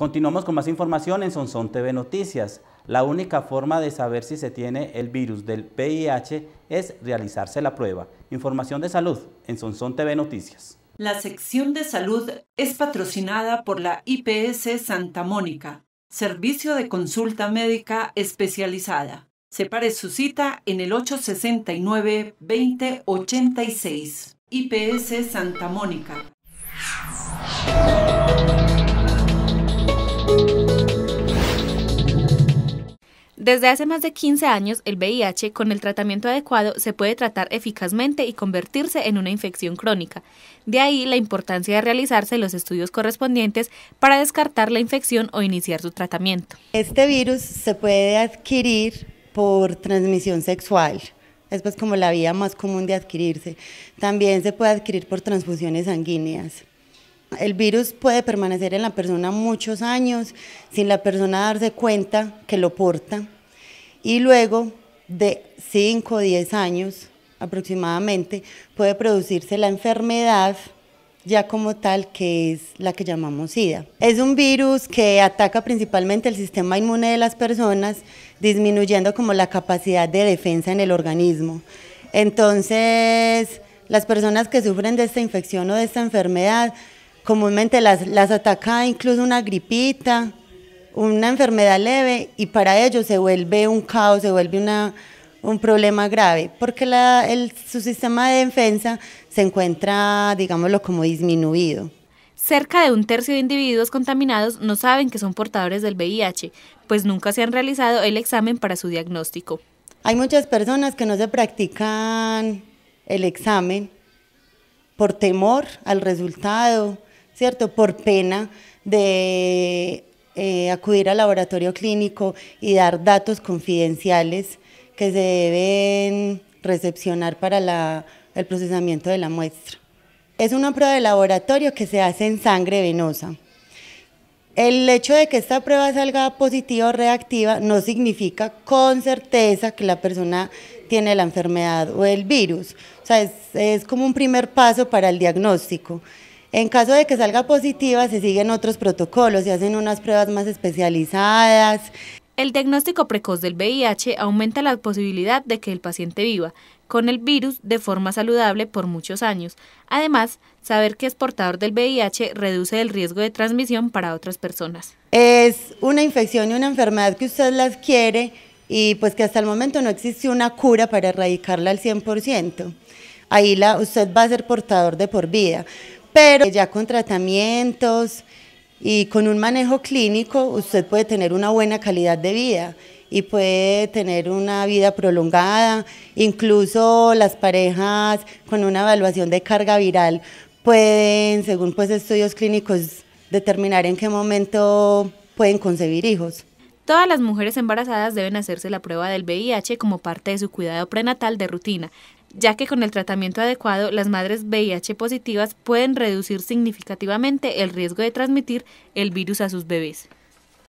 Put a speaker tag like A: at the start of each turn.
A: Continuamos con más información en Sonson TV Noticias. La única forma de saber si se tiene el virus del VIH es realizarse la prueba. Información de salud en Sonson TV Noticias.
B: La sección de salud es patrocinada por la IPS Santa Mónica, servicio de consulta médica especializada. Separe su cita en el 869-2086. IPS Santa Mónica. Desde hace más de 15 años, el VIH, con el tratamiento adecuado, se puede tratar eficazmente y convertirse en una infección crónica. De ahí la importancia de realizarse los estudios correspondientes para descartar la infección o iniciar su tratamiento.
A: Este virus se puede adquirir por transmisión sexual. Es pues como la vía más común de adquirirse. También se puede adquirir por transfusiones sanguíneas. El virus puede permanecer en la persona muchos años sin la persona darse cuenta que lo porta y luego de 5 o 10 años aproximadamente puede producirse la enfermedad ya como tal que es la que llamamos SIDA. Es un virus que ataca principalmente el sistema inmune de las personas, disminuyendo como la capacidad de defensa en el organismo. Entonces, las personas que sufren de esta infección o de esta enfermedad comúnmente las, las ataca incluso una gripita, una enfermedad leve y para ellos se vuelve un caos, se vuelve un problema grave, porque su sistema de defensa se encuentra, digámoslo, como disminuido.
B: Cerca de un tercio de individuos contaminados no saben que son portadores del VIH, pues nunca se han realizado el examen para su diagnóstico.
A: Hay muchas personas que no se practican el examen por temor al resultado, ¿cierto? Por pena de eh, acudir al laboratorio clínico y dar datos confidenciales que se deben recepcionar para el procesamiento de la muestra. Es una prueba de laboratorio que se hace en sangre venosa. El hecho de que esta prueba salga positiva o reactiva no significa con certeza que la persona tiene la enfermedad o el virus. O sea, es como un primer paso para el diagnóstico. En caso de que salga positiva, se siguen otros protocolos, se hacen unas pruebas más especializadas.
B: El diagnóstico precoz del VIH aumenta la posibilidad de que el paciente viva con el virus de forma saludable por muchos años. Además, saber que es portador del VIH reduce el riesgo de transmisión para otras personas.
A: Es una infección y una enfermedad que usted las quiere y pues que hasta el momento no existe una cura para erradicarla al 100%. Ahí usted va a ser portador de por vida pero ya con tratamientos y con un manejo clínico usted puede tener una buena calidad de vida y puede tener una vida prolongada, incluso las parejas con una evaluación de carga viral pueden, según pues estudios clínicos, determinar en qué momento pueden concebir hijos.
B: Todas las mujeres embarazadas deben hacerse la prueba del VIH como parte de su cuidado prenatal de rutina ya que con el tratamiento adecuado las madres VIH positivas pueden reducir significativamente el riesgo de transmitir el virus a sus bebés.